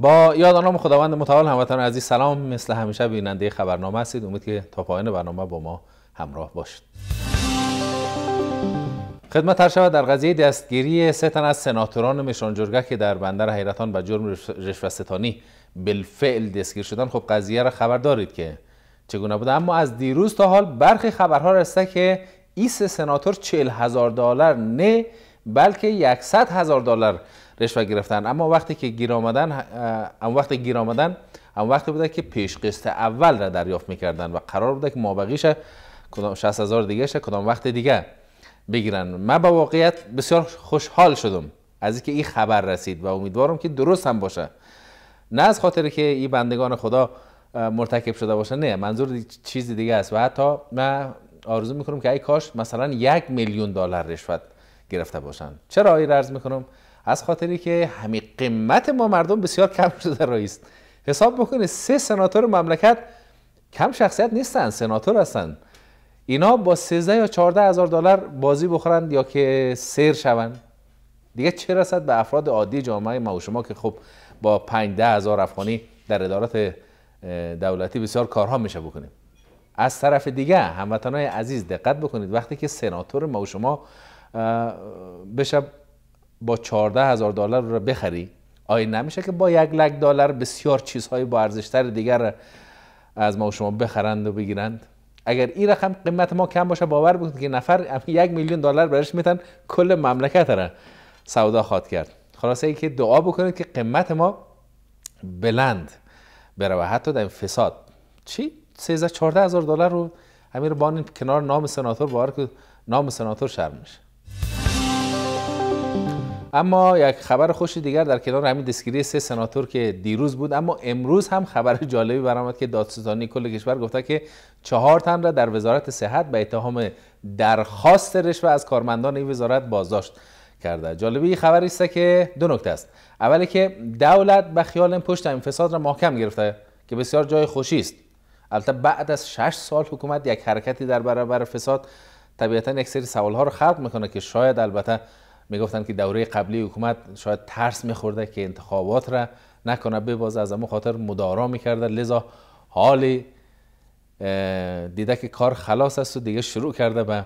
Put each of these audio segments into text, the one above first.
با یاد نام خداوند متعال هموطنان عزیز سلام مثل همیشه بیننده خبرنامه هستید امید که تا پایان برنامه با ما همراه باشید خدمت هر شود در قضیه دستگیری سه تن از سناتوران مشانجرگه که در بندر حیرتان به جرم ستانی بالفعل دستگیر شدن خب قضیه را خبر دارید که چگونه بوده اما از دیروز تا حال برخی خبرها رسته که ایس سناتور چل هزار دلار نه بلکه یکصد هزار دلار رشوه گرفتن اما وقتی که گیر آمدن اما وقتی گیر آمدن اما وقتی بوده که پیش قسط اول را دریافت میکردن و قرار بوده که مابقیش کدام شهست هزار دیگه کدام وقت دیگه بگیرن من به واقعیت بسیار خوشحال شدم از اینکه این خبر رسید و امیدوارم که درست هم باشه نه از خاطر که این بندگان خدا مرتکب شده باشه نه منظور چیز دیگه است و حتی من آرزو میکنم که ای کاش مثلا یک میلیون دلار رشوت گرفته باشن چرا این میکنم از خاطری که همین قیمت ما مردم بسیار کم شده رئیس حساب بکنه سه سناتور مملکت کم شخصیت نیستن سناتور هستن اینا با 13 یا 14 هزار دلار بازی بخورند یا که سیر شوند دیگه چه رسد به افراد عادی جامعه ما و شما که خب با 5 هزار افغانی در ادارات دولتی بسیار کارها میشه بکنیم از طرف دیگه هموطنان عزیز دقت بکنید وقتی که سناتور ما و شما بشه با 14 هزار دلار رو بخری آیا نمیشه که با یک لک دلار بسیار چیزهای با ارزشتر دیگر از ما و شما بخرند و بگیرند اگر این رقم قیمت ما کم باشه باور بکنید که نفر یک میلیون دلار برش میتن کل مملکت را سودا خواد کرد خلاصه ای که دعا بکنید که قیمت ما بلند بره و حتی در فساد چی 13 14 هزار دلار رو امیر بانین کنار نام سناتور بار که نام سناتور شرم میشه اما یک خبر خوش دیگر در کنار همین دستگیری سه سناتور که دیروز بود اما امروز هم خبر جالبی برآمد که دادستانی کل کشور گفته که چهار تن را در وزارت صحت به اتهام درخواست رشوه از کارمندان این وزارت بازداشت کرده جالبی این خبر است که دو نکته است اولی که دولت به خیال این پشت این فساد را محکم گرفته که بسیار جای خوشی است البته بعد از 6 سال حکومت یک حرکتی در برابر فساد طبیعتا یک سری سوال ها رو خلق میکنه که شاید البته میگفتن که دوره قبلی حکومت شاید ترس میخورده که انتخابات را نکنه ببازه از اما خاطر مدارا میکرده لذا حالی دیده که کار خلاص است و دیگه شروع کرده به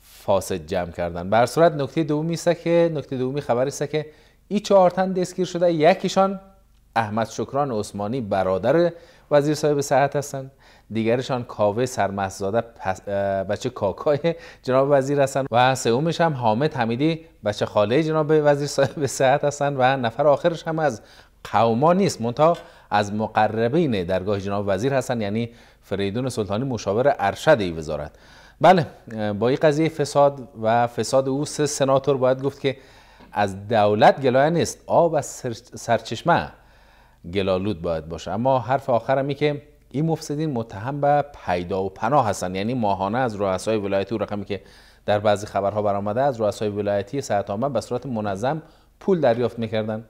فاسد جمع کردن بر صورت نکته دومی است که نکته دومی خبر است که این چهار تن دستگیر شده یکیشان احمد شکران عثمانی برادر وزیر صاحب صحت هستند دیگرشان کاوه سرمحزاده بچه کاکای جناب وزیر هستند و سومش هم حامد حمیدی بچه خاله جناب وزیر صاحب صحت هستند و نفر آخرش هم از قوما نیست منتها از مقربین درگاه جناب وزیر هستند یعنی فریدون سلطانی مشاور ارشد ای وزارت بله با این قضیه فساد و فساد او سه سناتور باید گفت که از دولت گلایه نیست آب از سرچشمه گلالود باید باشه اما حرف آخرمی که این مفسدین متهم به پیدا و پناه هستن یعنی ماهانه از رؤسای ولایتی و رقمی که در بعضی خبرها برآمده از رؤسای ولایتی ساعت آمد به صورت منظم پول دریافت میکردن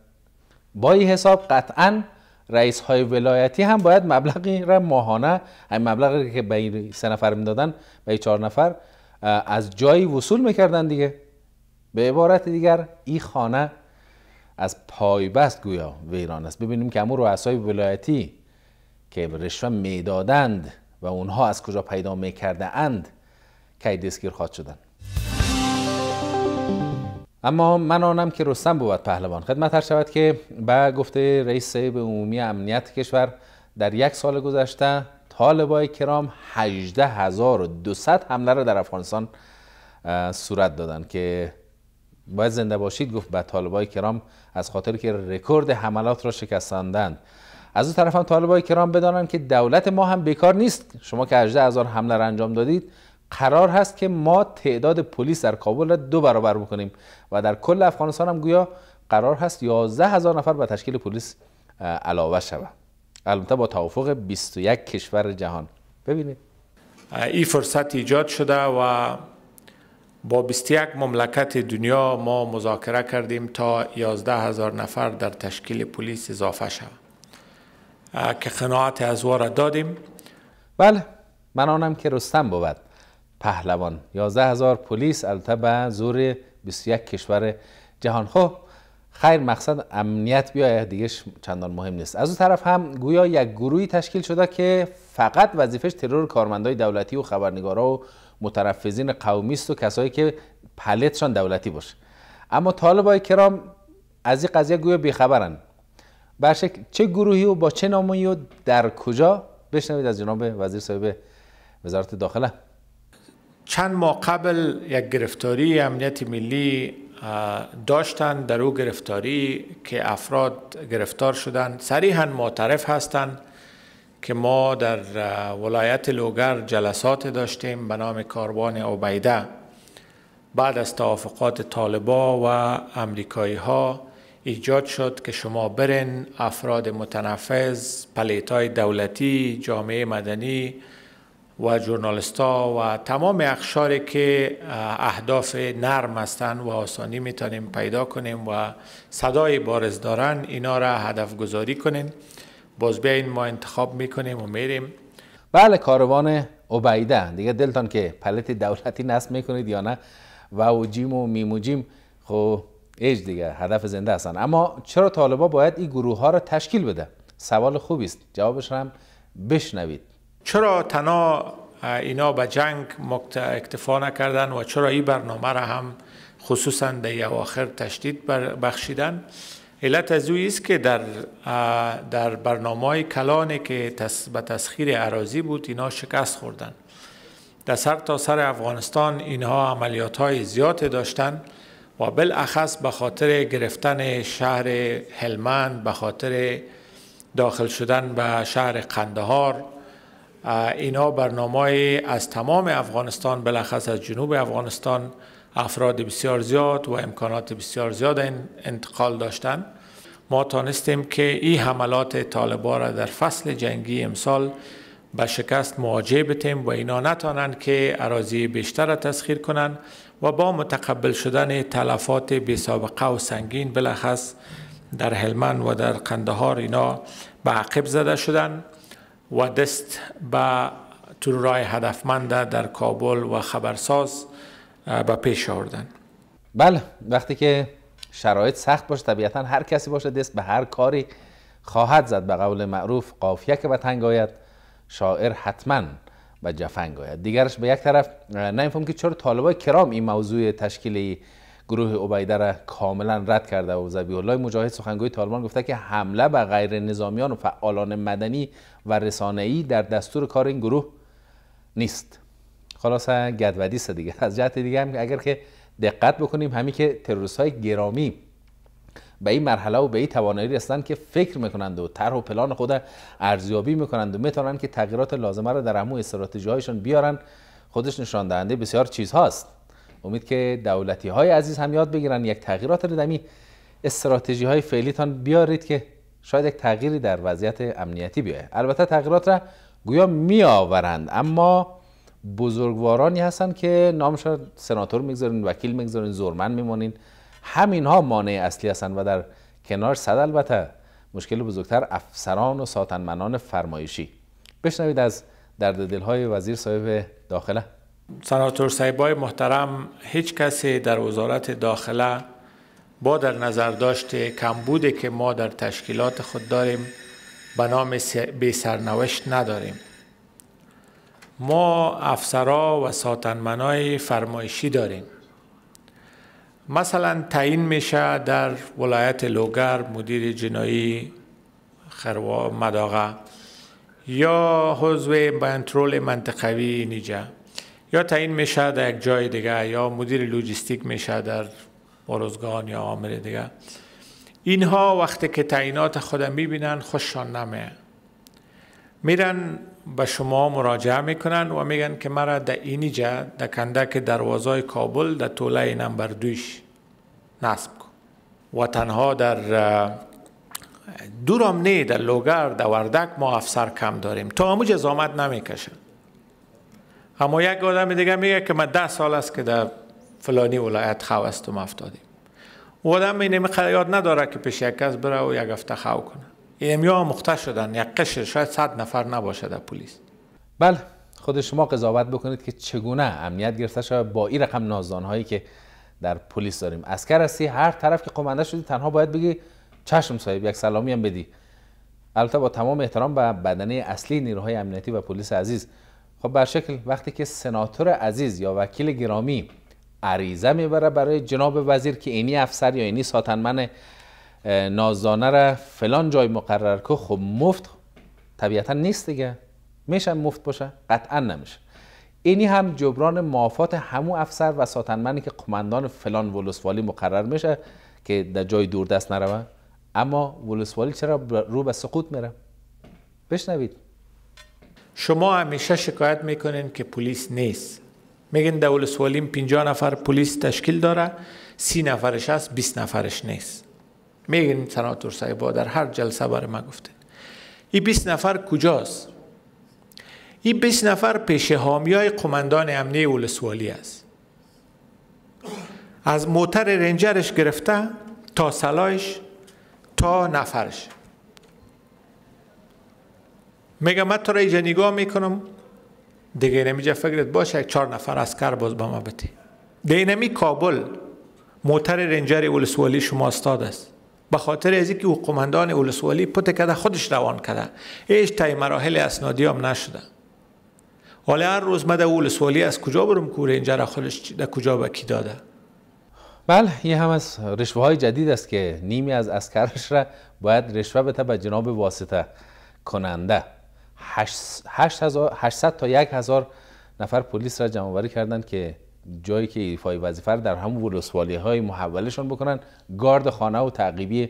با این حساب قطعا رئیس های ولایتی هم باید مبلغی را ماهانه این مبلغی که به این سه نفر میدادن به این چهار نفر از جایی وصول میکردن دیگه به عبارت دیگر این خانه از پایبست گویا ویران است ببینیم که امور رؤسای ولایتی که رشوه میدادند و اونها از کجا پیدا میکرده اند کی دستگیر خواد شدند اما من آنم که رستم بود پهلوان خدمت هر شود که به گفته رئیس به عمومی امنیت کشور در یک سال گذشته طالبای کرام 18200 حمله را در افغانستان صورت دادند که باید زنده باشید گفت به طالبای کرام از خاطر که رکورد حملات را شکستندند از اون طرف هم طالبای کرام بدانند که دولت ما هم بیکار نیست شما که 18 هزار حمله را انجام دادید قرار هست که ما تعداد پلیس در کابل را دو برابر بکنیم و در کل افغانستان هم گویا قرار هست 11 هزار نفر به تشکیل پلیس علاوه شود البته با توافق 21 کشور جهان ببینید این فرصت ایجاد شده و با 21 مملکت دنیا ما مذاکره کردیم تا 11 هزار نفر در تشکیل پلیس اضافه شود که قناعت از را دادیم بله من آنم که رستم بود پهلوان 11 هزار پلیس البته به زور 21 کشور جهان خب خیر مقصد امنیت بیاید دیگه چندان مهم نیست از اون طرف هم گویا یک گروهی تشکیل شده که فقط وظیفش ترور کارمندای دولتی و خبرنگارا و مترفزین قومی و کسایی که پلتشان دولتی باشه اما طالبای کرام از این قضیه گویا بیخبرن برشک چه گروهی و با چه نامی و در کجا بشنوید از جناب وزیر صاحب وزارت داخله چند ماه قبل یک گرفتاری امنیت ملی داشتند در او گرفتاری که افراد گرفتار شدند صریحا معترف هستند که ما در ولایت لوگر جلسات داشتیم به نام کاروان عبیده بعد از توافقات طالبا و امریکایی ها ایجاد شد که شما برین افراد متنفذ پلیتای دولتی جامعه مدنی و جورنالست و تمام اخشاری که اهداف نرم هستند و آسانی میتونیم پیدا کنیم و صدای بارز دارن اینا را هدف گذاری کنیم باز بیاین ما انتخاب میکنیم و میریم بله کاروان عبیده دیگه دلتان که پلت دولتی نصب میکنید یا نه و جیم و میموجیم خب ایج دیگه هدف زنده هستن اما چرا طالبا باید این گروه ها را تشکیل بده سوال خوبی است جوابش هم بشنوید چرا تنها اینا به جنگ اکتفا نکردن و چرا این برنامه را هم خصوصا در اواخر تشدید بخشیدن علت از است که در, در برنامه های کلانی که به تسخیر عراضی بود اینا شکست خوردن در سر تا سر افغانستان اینها عملیات های زیاد داشتن و بالاخص به خاطر گرفتن شهر هلمند به خاطر داخل شدن به شهر قندهار اینا برنامه از تمام افغانستان بالاخص از جنوب افغانستان افراد بسیار زیاد و امکانات بسیار زیاد انتقال داشتند ما تانستیم که این حملات طالبا را در فصل جنگی امسال به شکست مواجه بتیم و اینا نتانند که عراضی بیشتر را تسخیر کنند و با متقبل شدن تلفات بی سابقه و سنگین بلخص در هلمند و در قندهار اینا به عقب زده شدند و دست به تورای هدفمند در کابل و خبرساز به پیش آوردن بله وقتی که شرایط سخت باشه طبیعتا هر کسی باشه دست به هر کاری خواهد زد به قول معروف قافیه که به تنگ آید شاعر حتما به جفنگ آید دیگرش به یک طرف نمیفهم که چرا طالبای کرام این موضوع تشکیل گروه عبیده را کاملا رد کرده و زبیه الله مجاهد سخنگوی طالبان گفته که حمله به غیر نظامیان و فعالان مدنی و رسانه‌ای در دستور کار این گروه نیست خلاصه گدودی دیگه از جهت دیگه هم اگر که دقت بکنیم همین که تروریست های گرامی به این مرحله و به این توانایی رسیدن که فکر میکنند و طرح و پلان خود ارزیابی میکنند و میتونند که تغییرات لازمه رو در همو استراتژی هایشون بیارن خودش نشان دهنده بسیار هاست امید که دولتی های عزیز هم یاد بگیرن یک تغییرات رو دمی استراتژی های فعلیتان بیارید که شاید یک تغییری در وضعیت امنیتی بیاید البته تغییرات را گویا میآورند اما بزرگوارانی هستن که نامشان را سناتور میگذارین وکیل میگذارین زورمن میمانین همین ها مانع اصلی هستن و در کنار صد البته مشکل بزرگتر افسران و ساتنمنان فرمایشی بشنوید از درد دلهای وزیر صاحب داخله سناتور سایبای محترم هیچ کسی در وزارت داخله با در نظر داشته کمبودی که ما در تشکیلات خود داریم به نام بی سرنوشت نداریم ما افسرا و ساتنمنای فرمایشی داریم مثلا تعیین میشه در ولایت لوگر مدیر جنایی خروا مداغه یا حضو بانترول منطقوی نیجا یا تعیین میشه در یک جای دیگه یا مدیر لوجستیک میشه در بروزگان یا عامل دیگه اینها وقتی که تعیینات خودم میبینن خوششان نمه میرن به شما مراجعه میکنن و میگن که مرا در اینجا در کندک دروازه کابل در طوله نمبر دویش نصب کن و تنها در دورم نه در لوگر در وردک ما افسر کم داریم تا همو نمی نمیکشن اما یک آدم دیگه میگه که من ده سال است که در فلانی ولایت خو استم افتادیم و آدم یاد نداره که پیش یک کس بره و یک هفته کنه ایمیا مخته شدن یک قشر شاید صد نفر نباشه در پلیس بله خود شما قضاوت بکنید که چگونه امنیت گرفته شده با این رقم نازدان هایی که در پلیس داریم اسکر هستی هر طرف که قمانده شدی تنها باید بگی چشم صاحب یک سلامی هم بدی البته با تمام احترام به بدنه اصلی نیروهای امنیتی و پلیس عزیز خب بر شکل وقتی که سناتور عزیز یا وکیل گرامی عریضه میبره برای جناب وزیر که اینی افسر یا اینی ساتنمن نازدانه را فلان جای مقرر که خب مفت طبیعتا نیست دیگه میشه مفت باشه قطعا نمیشه اینی هم جبران معافات همو افسر و ساتنمنی که قماندان فلان ولسوالی مقرر میشه که در جای دور دست نروه اما ولسوالی چرا رو به سقوط میره بشنوید شما همیشه شکایت میکنین که پلیس نیست میگن در ولسوالی 50 نفر پلیس تشکیل داره سی نفرش هست 20 نفرش نیست میگن سناتور صاحبا در هر جلسه برای ما گفتین این 20 نفر کجاست این 20 نفر پیش های قماندان امنی ولسوالی است از موتر رنجرش گرفته تا سلایش تا نفرش میگه من تو را اینجا نگاه میکنم دیگه نمیجا فکرت باشه یک چهار نفر از کار باز با ما بتی دینمی کابل موتر رنجر ولسوالی شما استاد است به خاطر از اینکه قماندان اولسوالی پت کده خودش روان کرده. هیچ تای مراحل اسنادی هم نشده حالا هر روز مده اولسوالی از کجا برم کوره اینجا را خودش در کجا به کی داده بله یه هم از رشوه های جدید است که نیمی از اسکرش را باید رشوه بده به جناب واسطه کننده 800 تا 1000 نفر پلیس را جمع آوری کردند که جایی که ایفای وظیفه رو در همون ولسوالی های محولشان بکنن گارد خانه و تعقیبی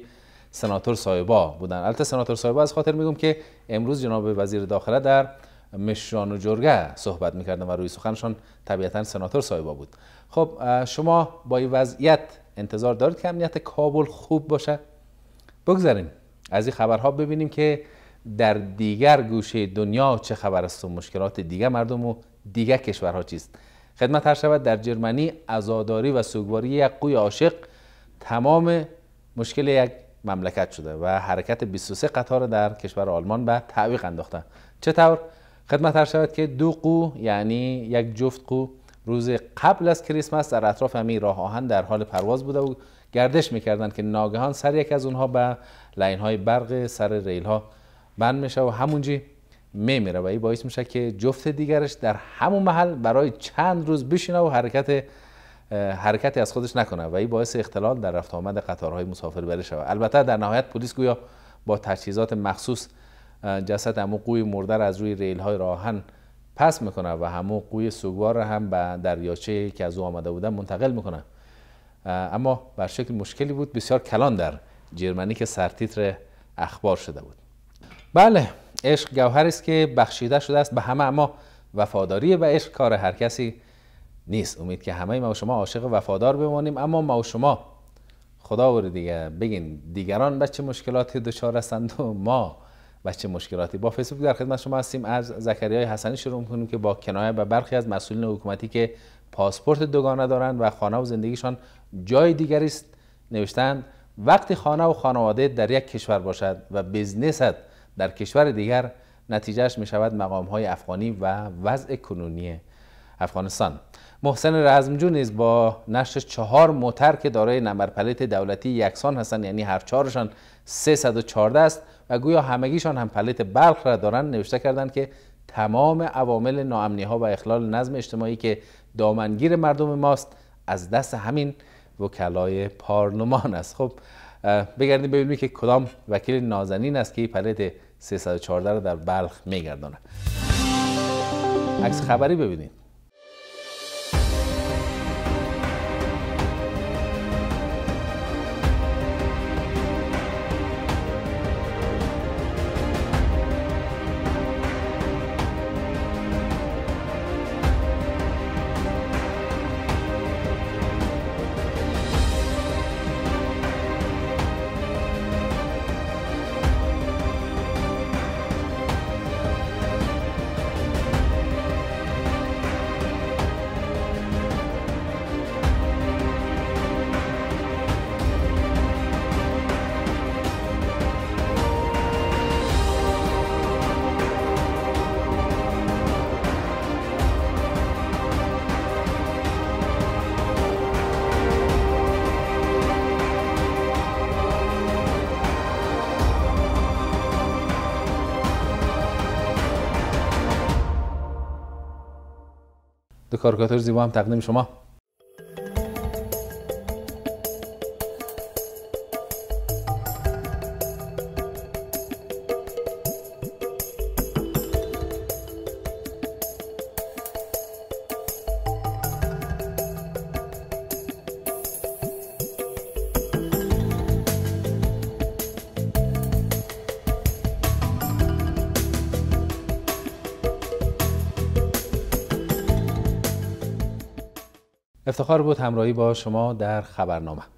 سناتور سایبا بودن البته سناتور سایبا از خاطر میگم که امروز جناب وزیر داخله در مشران و جرگه صحبت میکردن و روی سخنشان طبیعتا سناتور سایبا بود خب شما با این وضعیت انتظار دارید که امنیت کابل خوب باشه بگذاریم از این خبرها ببینیم که در دیگر گوشه دنیا چه خبر است و مشکلات دیگر مردم و دیگر کشورها چیست خدمت هر شود در جرمنی ازاداری و سوگواری یک قوی عاشق تمام مشکل یک مملکت شده و حرکت 23 قطار در کشور آلمان به تعویق انداخته. چطور خدمت هر شود که دو قو یعنی یک جفت قو روز قبل از کریسمس در اطراف همین راه آهن در حال پرواز بوده و گردش میکردند که ناگهان سر یک از اونها به لین های برق سر ریل ها بند میشه و همونجی میمیره و این باعث میشه که جفت دیگرش در همون محل برای چند روز بشینه و حرکت حرکتی از خودش نکنه و این باعث اختلال در رفت آمد قطارهای مسافربری شود البته در نهایت پلیس گویا با تجهیزات مخصوص جسد همو قوی مرده از روی ریل های راهن پس میکنه و همو قوی سوگوار را هم به دریاچه که از او آمده بودن منتقل میکنه اما بر شکل مشکلی بود بسیار کلان در جرمنی که سرتیتر اخبار شده بود بله عشق گوهر است که بخشیده شده است به همه اما وفاداری و عشق کار هر کسی نیست امید که همه ما و شما عاشق وفادار بمانیم اما ما و شما خدا دیگه بگین دیگران به چه مشکلاتی دچار هستند و ما بچه چه مشکلاتی با فیسبوک در خدمت شما هستیم از زکریای حسنی شروع می‌کنیم که با کنایه به برخی از مسئولین حکومتی که پاسپورت دوگانه دارند و خانه و زندگیشان جای دیگری است نوشتند وقتی خانه و خانواده در یک کشور باشد و بزنست در کشور دیگر نتیجهش می شود مقام های افغانی و وضع کنونی افغانستان محسن رزمجو نیز با نشر چهار موتر که دارای نمبر پلیت دولتی یکسان هستند یعنی هر چهارشان 314 است و گویا همگیشان هم پلیت بلخ را دارند نوشته کردند که تمام عوامل ناامنی ها و اخلال نظم اجتماعی که دامنگیر مردم ماست از دست همین وکلای پارلمان است خب بگردیم ببینیم که کدام وکیل نازنین است که این پلیت 314 رو در بلخ میگردانه عکس خبری ببینید به کارکاتور زیبا هم تقدیم شما افتخار بود همراهی با شما در خبرنامه